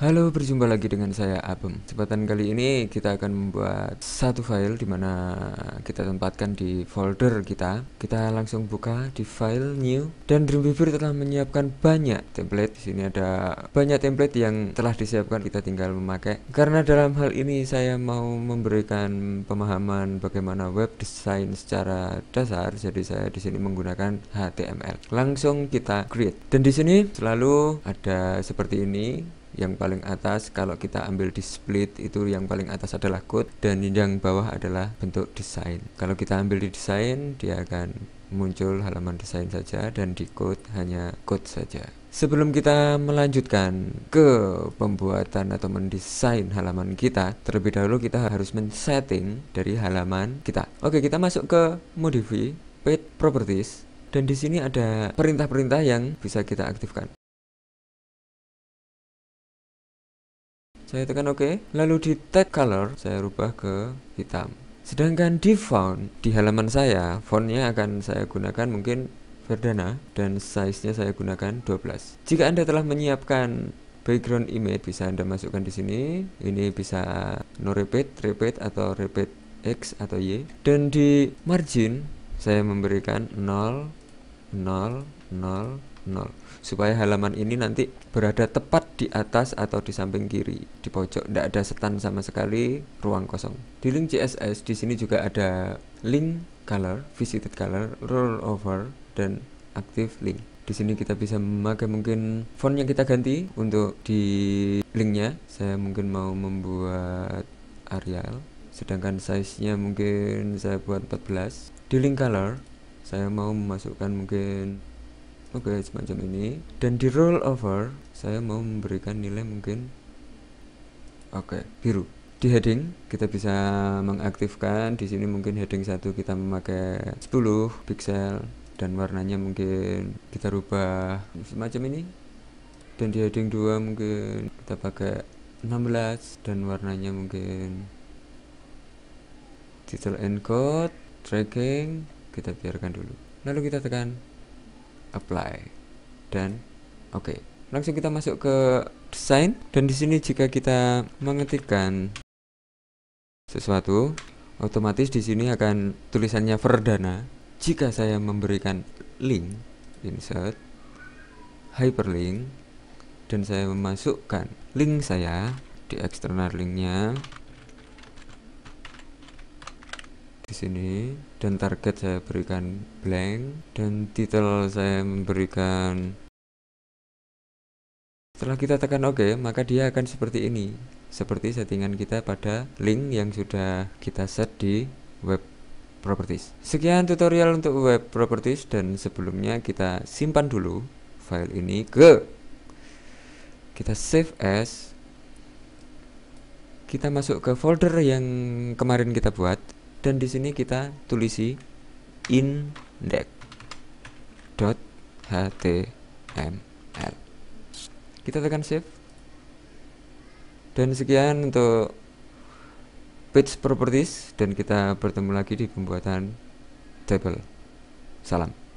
Halo, berjumpa lagi dengan saya Abem. Kesempatan kali ini kita akan membuat satu file di mana kita tempatkan di folder kita. Kita langsung buka di file new dan Dreamweaver telah menyiapkan banyak template. Di sini ada banyak template yang telah disiapkan, kita tinggal memakai. Karena dalam hal ini saya mau memberikan pemahaman bagaimana web design secara dasar, jadi saya di sini menggunakan HTML. Langsung kita create. Dan di sini selalu ada seperti ini yang paling atas kalau kita ambil di split itu yang paling atas adalah code dan yang bawah adalah bentuk desain kalau kita ambil di desain dia akan muncul halaman desain saja dan di code hanya code saja Sebelum kita melanjutkan ke pembuatan atau mendesain halaman kita, terlebih dahulu kita harus men-setting dari halaman kita. Oke, kita masuk ke Modify, Page Properties, dan di sini ada perintah-perintah yang bisa kita aktifkan. saya tekan OK lalu di tag color saya rubah ke hitam sedangkan di font di halaman saya fontnya akan saya gunakan mungkin Verdana dan size nya saya gunakan 12 jika anda telah menyiapkan background image bisa anda masukkan di sini ini bisa no repeat repeat atau repeat X atau Y dan di margin saya memberikan 0 0 0 0 supaya halaman ini nanti berada tepat di atas atau di samping kiri di pojok tidak ada setan sama sekali ruang kosong di link CSS di sini juga ada link color visited color rollover dan active link di sini kita bisa memakai mungkin font yang kita ganti untuk di linknya saya mungkin mau membuat Arial sedangkan size-nya mungkin saya buat 14 di link color saya mau memasukkan mungkin Oke, okay, semacam ini. Dan di roll over saya mau memberikan nilai mungkin Oke, okay, biru. Di heading kita bisa mengaktifkan di sini mungkin heading 1 kita memakai 10 pixel dan warnanya mungkin kita rubah semacam ini. Dan di heading 2 mungkin kita pakai 16 dan warnanya mungkin title encode, tracking kita biarkan dulu. Lalu kita tekan apply dan oke okay. langsung kita masuk ke desain dan di sini jika kita mengetikkan sesuatu otomatis di sini akan tulisannya Verdana jika saya memberikan link insert hyperlink dan saya memasukkan link saya di external linknya sini dan target saya berikan blank dan title saya memberikan setelah kita tekan OK maka dia akan seperti ini seperti settingan kita pada link yang sudah kita set di web properties sekian tutorial untuk web properties dan sebelumnya kita simpan dulu file ini ke kita save as kita masuk ke folder yang kemarin kita buat dan di sini kita tulisi index.html kita tekan save dan sekian untuk page properties dan kita bertemu lagi di pembuatan table salam